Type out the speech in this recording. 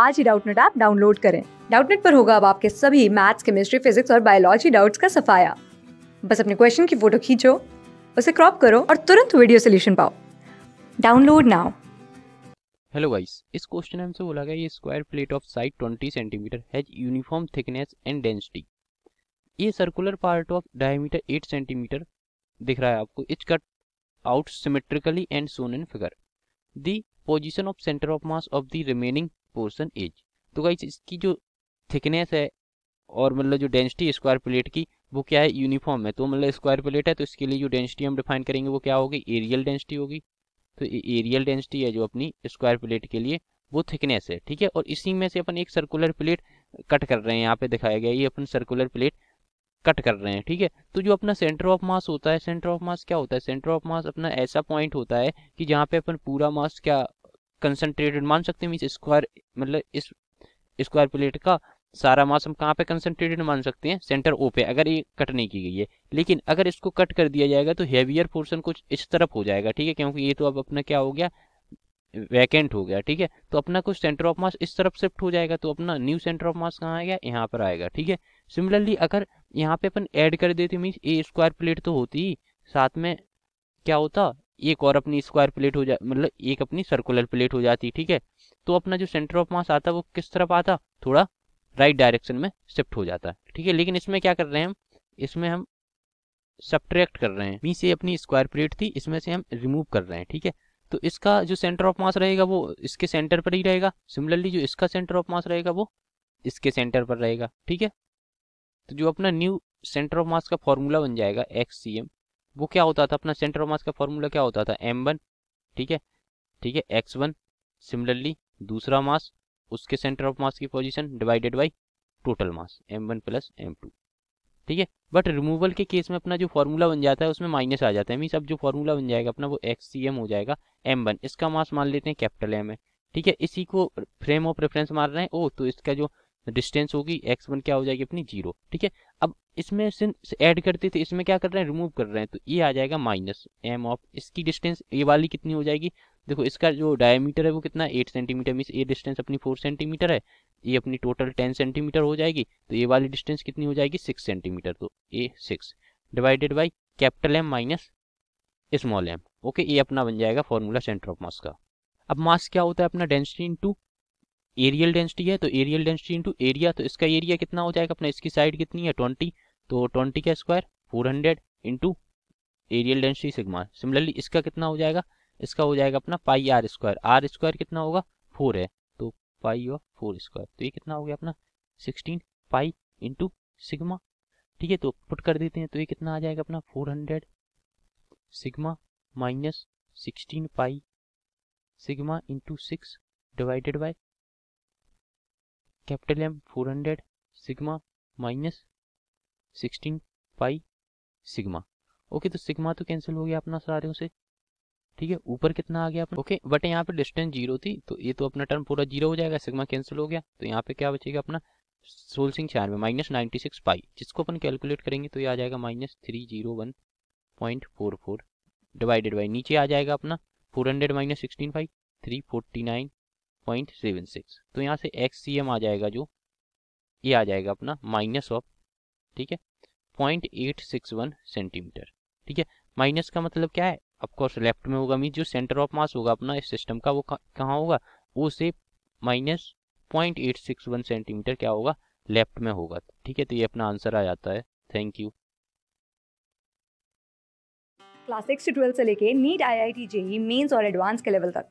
आज ही Doubtnet app download करें डाउटनेट पर होगा अब आपके सभी मैथ्स केमिस्ट्री फिजिक्स और बायोलॉजी डाउट्स का सफाया बस अपने क्वेश्चन की फोटो खींचो उसे क्रॉप करो और तुरंत वीडियो सोल्यूशन पाओ डाउनलोड नाउ हेलो गाइस इस क्वेश्चन में हमसे बोला गया ये square plate of side 20 centimetre has uniform thickness and density ये circular part of diameter 8 centimetre दिख रहा है आपको it's cut out symmetrically and shown in figure the position of centre of mass of the remaining portion is तो guys इसकी जो thickness है और मतलब जो डेंसिटी स्क्वायर प्लेट की वो क्या है यूनिफॉर्म है तो मतलब स्क्वायर प्लेट है तो इसके लिए जो डेंसिटी हम डिफाइन करेंगे वो क्या होगी एरियल डेंसिटी होगी तो एरियल डेंसिटी है जो अपनी स्क्वायर प्लेट के लिए वो थिकनेस है ठीक है और इसी में से अपन एक सर्कुलर प्लेट कट कर रहे हैं यहाँ पे दिखाया गया ये अपन सर्कुलर प्लेट कट कर रहे हैं ठीक है तो जो अपना सेंटर ऑफ मास होता है सेंटर ऑफ मास क्या होता है सेंटर ऑफ मास अपना ऐसा पॉइंट होता है कि जहाँ पे अपन पूरा मास क्या कंसनट्रेटेड मान सकते हैं मीन स्क्वायर मतलब इस स्क्वायर प्लेट का सारा मास हम कहाँ पे कंसनट्रेटेड मान सकते हैं सेंटर ओ पे अगर ये कट नहीं की गई है लेकिन अगर इसको कट कर दिया जाएगा तो हैवियर पोर्शन कुछ इस तरफ हो जाएगा ठीक है क्योंकि ये तो अब अपना क्या हो गया वैकेंट हो गया ठीक है तो अपना कुछ सेंटर ऑफ मास इस तरफ शिफ्ट हो जाएगा तो अपना न्यू सेंटर ऑफ मास कहाँ आएगा यहाँ पर आएगा ठीक है सिमिलरली अगर यहाँ पे अपन ऐड कर देते मीन्स ए स्क्वायर प्लेट तो होती ही साथ में क्या होता एक और अपनी स्क्वायर प्लेट हो जा मतलब एक अपनी सर्कुलर प्लेट हो जाती ठीक है तो अपना जो सेंटर ऑफ मास आता वो किस तरफ आता थोड़ा राइट डायरेक्शन में शिफ्ट हो जाता है ठीक है लेकिन इसमें क्या कर रहे हैं हम इसमें हम सब्ट्रैक्ट कर रहे हैं मी से अपनी स्क्वायर प्लेट थी इसमें से हम रिमूव कर रहे हैं ठीक है तो इसका जो सेंटर ऑफ मास रहेगा वो इसके सेंटर पर ही रहेगा सिमिलरली जो इसका सेंटर ऑफ मास रहेगा वो इसके सेंटर पर रहेगा ठीक है तो जो अपना न्यू सेंटर ऑफ मास का फॉर्मूला बन जाएगा एक्स सी एम वो क्या होता था अपना सेंटर ऑफ मास का फॉर्मूला क्या होता था एम ठीक है ठीक है एक्स सिमिलरली दूसरा मास उसके सेंटर ऑफ मास की position divided by total mass M one plus M two ठीक है बट रिमूवल के केस में अपना जो फॉर्मूला बन जाता है उसमें माइनस आ जाता है मीन्स अब जो फॉर्मूला बन जाएगा अपना वो एक्स सी एम हो जाएगा एम वन इसका मास मान लेते हैं कैपिटल एम है ठीक है इसी को फ्रेम ऑफ रेफरेंस मार रहे हैं ओ तो इसका जो डिस्टेंस तो होगी एक्स वन क्या हो जाएगी अपनी जीरो ठीक है अब इसमें ऐड करते थे इसमें क्या कर रहे हैं रिमूव कर रहे हैं तो ये आ जाएगा माइनस एम ऑफ इसकी डिस्टेंस ये वाली कितनी हो जाएगी देखो इसका जो डायमीटर है वो कितना एट सेंटीमीटर मीस ये डिस्टेंस अपनी फोर सेंटीमीटर है ये अपनी टोटल टेन सेंटीमीटर हो जाएगी तो ये वाली डिस्टेंस कितनी हो जाएगी सिक्स सेंटीमीटर तो A six divided by capital M minus small M okay ये अपना बन जाएगा फॉर्मूला सेंटर ऑफ मास का अब मास क्या होता है अपना density into areal density है तो एरियल डेंसिटी इंटू एरिया तो इसका एरिया कितना हो जाएगा अपना इसकी साइड कितनी है ट्वेंटी तो ट्वेंटी का square four hundred into areal density sigma similarly इसका कितना हो जाएगा इसका हो जाएगा अपना pi R square R square कितना होगा फोर है तो पाई और फोर स्क्वायर तो ये कितना हो गया अपना सिक्सटीन पाई इंटू सिग्मा ठीक है तो पुट कर देते हैं तो ये कितना आ जाएगा अपना four hundred sigma minus sixteen pi sigma into six divided by capital M four hundred sigma minus sixteen pi sigma okay तो सिग्मा तो कैंसिल हो गया अपना सारे से ठीक है ऊपर कितना आ गया अपना ओके बट यहाँ पे डिस्टेंस जीरो थी तो ये तो अपना टर्म पूरा जीरो हो जाएगा सिग्मा कैंसिल हो गया तो यहाँ पे क्या बचेगा अपना सोल सिंह छियानवे माइनस नाइन्टी सिक्स पाई जिसको अपन कैलकुलेट करेंगे तो ये आ जाएगा minus three zero one point four four divided by नीचे आ जाएगा अपना four hundred minus sixteen five three forty nine point seven six तो यहाँ से एक्स सी एम आ जाएगा जो ये आ जाएगा अपना माइनस ऑफ ठीक है point eight six one centimetre ठीक है माइनस का मतलब क्या है ऑफकोर्स लेफ्ट में होगा मीन जो सेंटर ऑफ मास होगा अपना इस सिस्टम का वो कहाँ होगा वो से minus point eight six one centimetre क्या होगा लेफ्ट में होगा ठीक है तो ये अपना आंसर आ जाता है थैंक यू क्लास सिक्स से ट्वेल्थ से लेके NEET I I T JEE Mains और एडवांस के लेवल तक